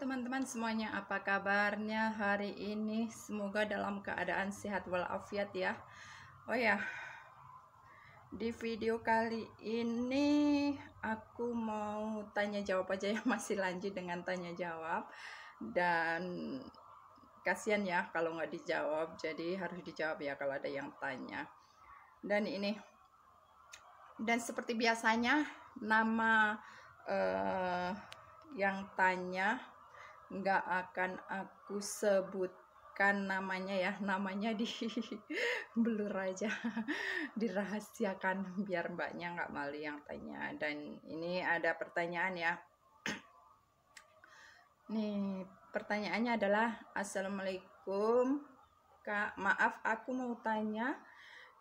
teman-teman semuanya apa kabarnya hari ini semoga dalam keadaan sehat walafiat ya oh ya di video kali ini aku mau tanya jawab aja ya masih lanjut dengan tanya jawab dan kasihan ya kalau nggak dijawab jadi harus dijawab ya kalau ada yang tanya dan ini dan seperti biasanya nama uh, yang tanya nggak akan aku sebut dirahasiakan namanya ya namanya di blur aja dirahasiakan biar mbaknya nggak malu yang tanya dan ini ada pertanyaan ya nih pertanyaannya adalah assalamualaikum kak maaf aku mau tanya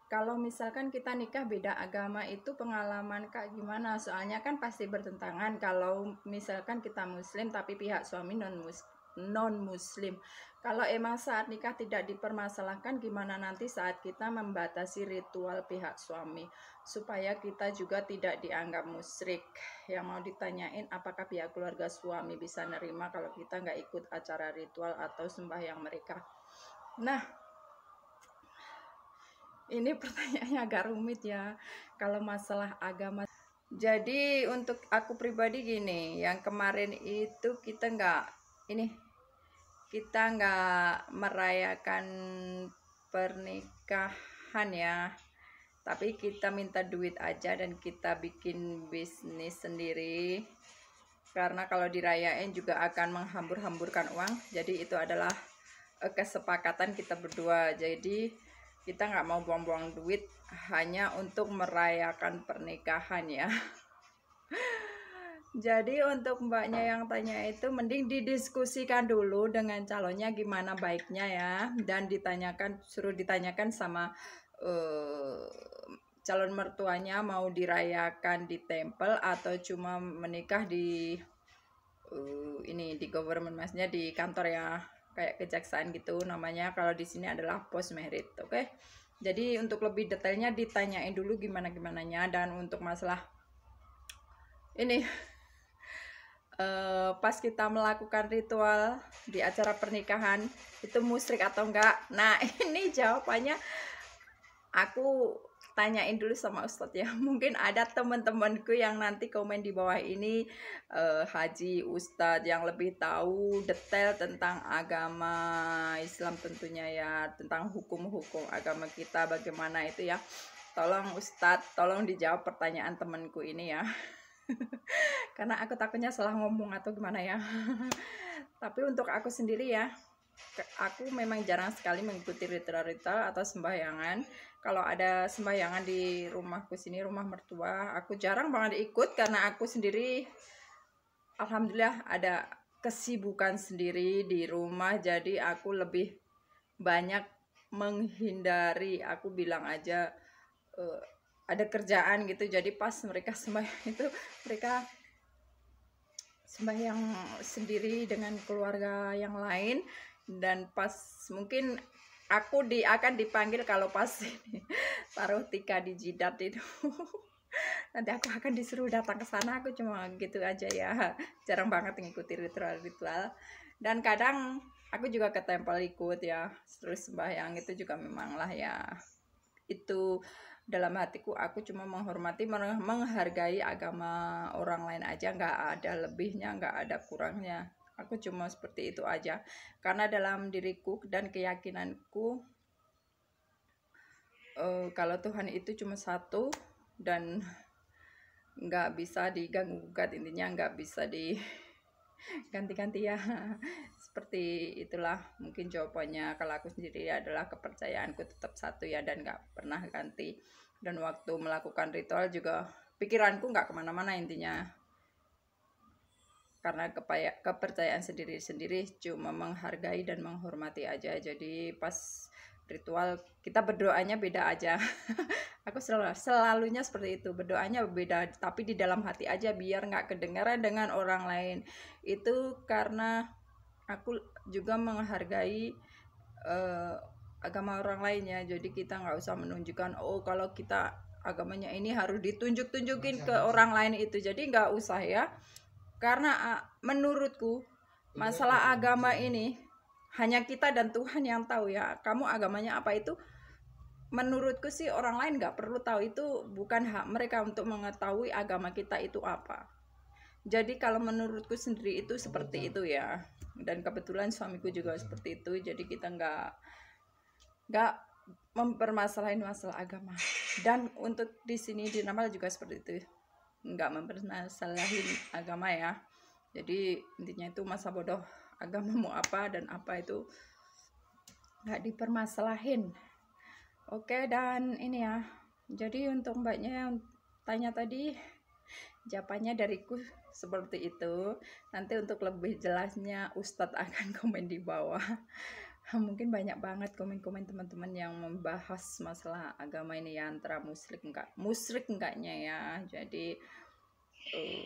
kalau misalkan kita nikah beda agama itu pengalaman kak gimana soalnya kan pasti bertentangan kalau misalkan kita muslim tapi pihak suami non muslim non-muslim. Kalau emang saat nikah tidak dipermasalahkan, gimana nanti saat kita membatasi ritual pihak suami supaya kita juga tidak dianggap musyrik? Yang mau ditanyain, apakah pihak keluarga suami bisa nerima kalau kita nggak ikut acara ritual atau sembahyang mereka? Nah, ini pertanyaannya agak rumit ya kalau masalah agama. Jadi untuk aku pribadi gini, yang kemarin itu kita nggak ini kita nggak merayakan pernikahan ya tapi kita minta duit aja dan kita bikin bisnis sendiri karena kalau dirayain juga akan menghambur-hamburkan uang jadi itu adalah eh, kesepakatan kita berdua jadi kita nggak mau buang-buang duit hanya untuk merayakan pernikahan ya Jadi untuk mbaknya yang tanya itu mending didiskusikan dulu dengan calonnya gimana baiknya ya dan ditanyakan suruh ditanyakan sama uh, calon mertuanya mau dirayakan di temple atau cuma menikah di uh, ini di government masnya di kantor ya kayak kejaksaan gitu namanya kalau di sini adalah post merit oke okay? jadi untuk lebih detailnya ditanyain dulu gimana gimananya dan untuk masalah ini uh, pas kita melakukan ritual di acara pernikahan itu musrik atau enggak nah ini jawabannya aku tanyain dulu sama Ustadz ya mungkin ada teman-temanku yang nanti komen di bawah ini uh, Haji Ustadz yang lebih tahu detail tentang agama Islam tentunya ya tentang hukum-hukum agama kita bagaimana itu ya tolong Ustadz tolong dijawab pertanyaan temanku ini ya karena aku takutnya salah ngomong atau gimana ya tapi untuk aku sendiri ya aku memang jarang sekali mengikuti ritual-ritual atau sembahyangan kalau ada sembahyangan di rumahku sini rumah mertua aku jarang banget ikut karena aku sendiri alhamdulillah ada kesibukan sendiri di rumah jadi aku lebih banyak menghindari aku bilang aja eh, ada kerjaan gitu jadi pas mereka sembahyang itu mereka sembahyang sendiri dengan keluarga yang lain dan pas mungkin aku di akan dipanggil kalau pas ini, taruh tika di jidat itu nanti aku akan disuruh datang ke sana aku cuma gitu aja ya jarang banget ngikuti ritual-ritual dan kadang aku juga ke tempel ikut ya terus sembahyang itu juga memang lah ya itu dalam hatiku aku cuma menghormati menghargai agama orang lain aja nggak ada lebihnya nggak ada kurangnya aku cuma seperti itu aja karena dalam diriku dan keyakinanku uh, kalau Tuhan itu cuma satu dan nggak bisa diganggu gugat intinya nggak bisa di ganti-ganti ya seperti itulah mungkin jawabannya kalau aku sendiri adalah kepercayaanku tetap satu ya dan nggak pernah ganti dan waktu melakukan ritual juga pikiranku nggak kemana-mana intinya karena kepaya, kepercayaan sendiri-sendiri cuma menghargai dan menghormati aja jadi pas ritual kita berdoanya beda aja aku selalu selalunya seperti itu berdoanya beda tapi di dalam hati aja biar nggak kedengaran dengan orang lain itu karena aku juga menghargai eh, agama orang lainnya, jadi kita nggak usah menunjukkan oh kalau kita agamanya ini harus ditunjuk-tunjukin ke orang lain itu jadi nggak usah ya karena menurutku iya, masalah agama ini hanya kita dan Tuhan yang tahu ya kamu agamanya apa itu menurutku sih orang lain nggak perlu tahu itu bukan hak mereka untuk mengetahui agama kita itu apa jadi kalau menurutku sendiri itu seperti itu ya dan kebetulan suamiku juga seperti itu jadi kita nggak nggak mempermasalahin masalah agama dan untuk di sini di Namal juga seperti itu nggak mempermasalahin agama ya jadi intinya itu masa bodoh agama mau apa dan apa itu nggak dipermasalahin oke dan ini ya jadi untuk mbaknya yang tanya tadi jawabannya dariku seperti itu nanti untuk lebih jelasnya Ustadz akan komen di bawah mungkin banyak banget komen-komen teman-teman yang membahas masalah agama ini ya antara musrik enggak musrik enggaknya ya jadi uh,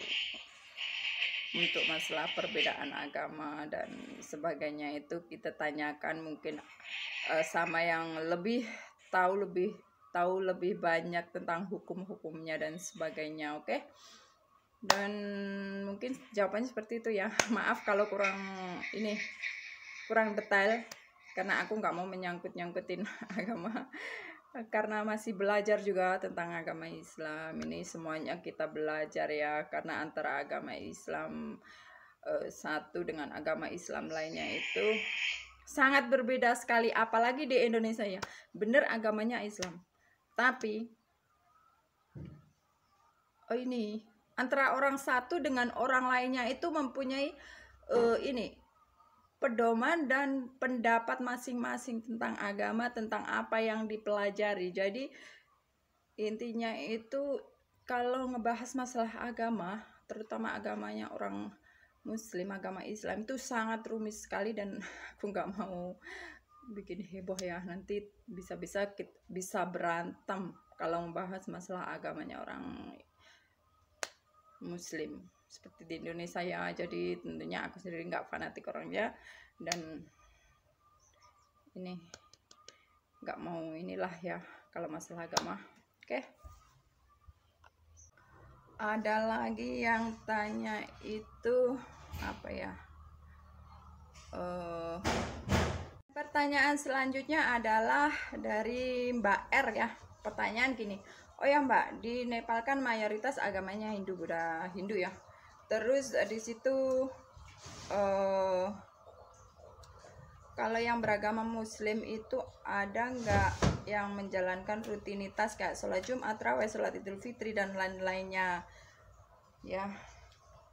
untuk masalah perbedaan agama dan sebagainya itu kita tanyakan mungkin uh, sama yang lebih tahu lebih tahu lebih banyak tentang hukum-hukumnya dan sebagainya oke okay? dan mungkin jawabannya seperti itu ya maaf kalau kurang ini kurang detail karena aku nggak mau menyangkut-nyangkutin agama karena masih belajar juga tentang agama Islam ini semuanya kita belajar ya karena antara agama Islam eh, satu dengan agama Islam lainnya itu sangat berbeda sekali apalagi di Indonesia ya bener agamanya Islam tapi oh ini antara orang satu dengan orang lainnya itu mempunyai uh, ini pedoman dan pendapat masing-masing tentang agama, tentang apa yang dipelajari. Jadi intinya itu kalau ngebahas masalah agama, terutama agamanya orang muslim, agama Islam itu sangat rumit sekali dan aku nggak mau bikin heboh ya. Nanti bisa-bisa bisa berantem kalau membahas masalah agamanya orang muslim seperti di Indonesia ya jadi tentunya aku sendiri nggak fanatik orangnya dan ini nggak mau inilah ya kalau masalah agama oke okay. ada lagi yang tanya itu apa ya uh, pertanyaan selanjutnya adalah dari Mbak R ya pertanyaan gini oh ya Mbak di Nepal kan mayoritas agamanya Hindu Buddha Hindu ya terus di situ uh, kalau yang beragama muslim itu ada nggak yang menjalankan rutinitas kayak sholat jumat, raweh, sholat idul fitri dan lain-lainnya ya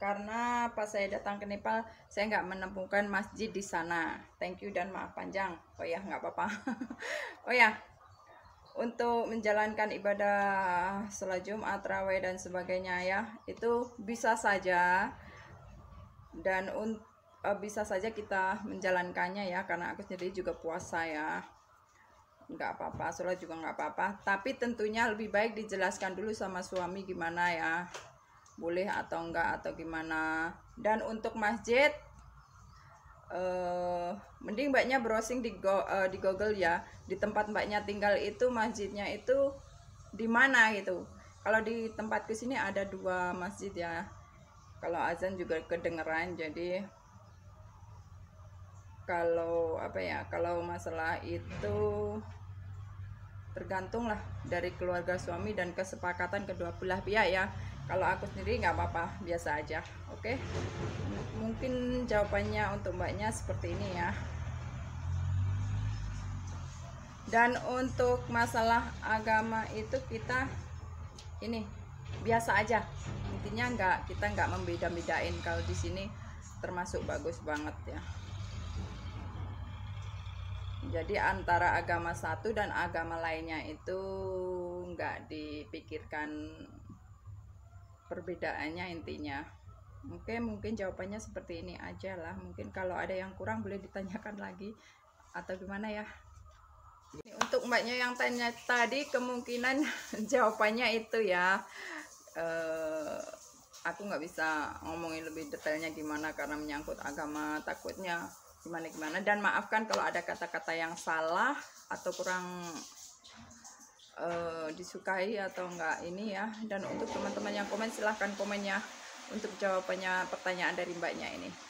karena pas saya datang ke Nepal saya nggak menemukan masjid di sana thank you dan maaf panjang oh ya nggak apa-apa oh ya untuk menjalankan ibadah sholat Jumat, Raweh dan sebagainya ya itu bisa saja dan uh, bisa saja kita menjalankannya ya karena aku sendiri juga puasa ya nggak apa-apa sholat juga nggak apa-apa tapi tentunya lebih baik dijelaskan dulu sama suami gimana ya boleh atau enggak atau gimana dan untuk masjid uh, mending mbaknya browsing di go, uh, di Google ya di tempat mbaknya tinggal itu masjidnya itu di mana gitu kalau di tempat ke sini ada dua masjid ya kalau azan juga kedengeran jadi kalau apa ya kalau masalah itu tergantung lah dari keluarga suami dan kesepakatan kedua belah pihak ya kalau aku sendiri nggak apa-apa biasa aja oke okay? mungkin jawabannya untuk mbaknya seperti ini ya dan untuk masalah agama itu kita ini biasa aja intinya nggak kita nggak membeda-bedain kalau di sini termasuk bagus banget ya jadi antara agama satu dan agama lainnya itu nggak dipikirkan perbedaannya intinya Oke mungkin jawabannya seperti ini aja lah mungkin kalau ada yang kurang boleh ditanyakan lagi atau gimana ya untuk mbaknya yang tanya tadi kemungkinan jawabannya itu ya eh, aku nggak bisa ngomongin lebih detailnya gimana karena menyangkut agama takutnya gimana gimana dan maafkan kalau ada kata-kata yang salah atau kurang uh, disukai atau enggak ini ya dan untuk teman-teman yang komen silahkan komennya untuk jawabannya pertanyaan dari mbaknya ini